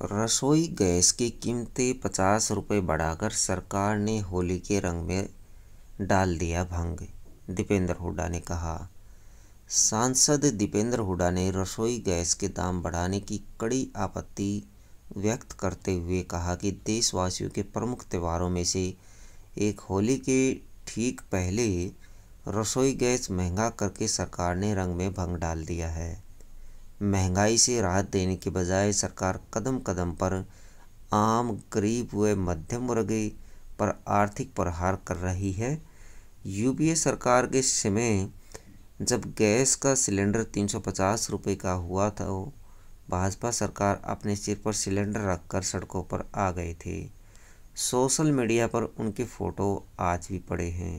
रसोई गैस की कीमतें पचास रुपये बढ़ाकर सरकार ने होली के रंग में डाल दिया भंग दीपेंद्र हुडा ने कहा सांसद दीपेंद्र हुडा ने रसोई गैस के दाम बढ़ाने की कड़ी आपत्ति व्यक्त करते हुए कहा कि देशवासियों के प्रमुख त्योहारों में से एक होली के ठीक पहले रसोई गैस महंगा करके सरकार ने रंग में भंग डाल दिया है महंगाई से राहत देने के बजाय सरकार कदम कदम पर आम गरीब व मध्यम वर्ग पर आर्थिक प्रहार कर रही है यूपीए सरकार के समय जब गैस का सिलेंडर 350 रुपए का हुआ था भाजपा सरकार अपने सिर पर सिलेंडर रखकर सड़कों पर आ गए थे सोशल मीडिया पर उनके फ़ोटो आज भी पड़े हैं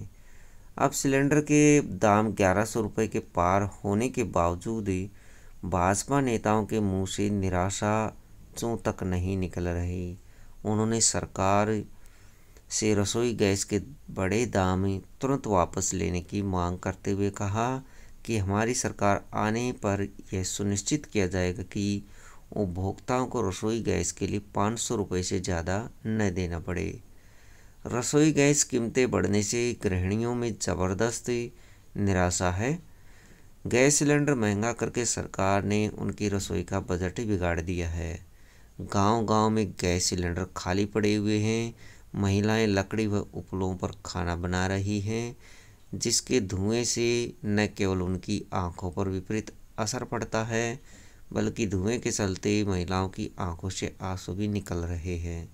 अब सिलेंडर के दाम ग्यारह सौ रुपये के पार होने के बावजूद ही भाजपा नेताओं के मुंह से निराशा चों तक नहीं निकल रही उन्होंने सरकार से रसोई गैस के बड़े दाम तुरंत वापस लेने की मांग करते हुए कहा कि हमारी सरकार आने पर यह सुनिश्चित किया जाएगा कि उपभोक्ताओं को रसोई गैस के लिए पाँच सौ रुपये से ज़्यादा न देना पड़े रसोई गैस कीमतें बढ़ने से गृहणियों में ज़बरदस्त निराशा है गैस सिलेंडर महंगा करके सरकार ने उनकी रसोई का बजट ही बिगाड़ दिया है गांव-गांव में गैस सिलेंडर खाली पड़े हुए हैं महिलाएं लकड़ी व उपलों पर खाना बना रही हैं जिसके धुएं से न केवल उनकी आंखों पर विपरीत असर पड़ता है बल्कि धुएं के चलते महिलाओं की आंखों से आंसू भी निकल रहे हैं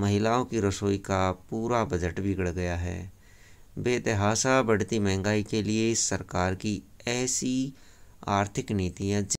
महिलाओं की रसोई का पूरा बजट बिगड़ गया है बेतहाशा बढ़ती महंगाई के लिए सरकार की ऐसी आर्थिक नीतियाँ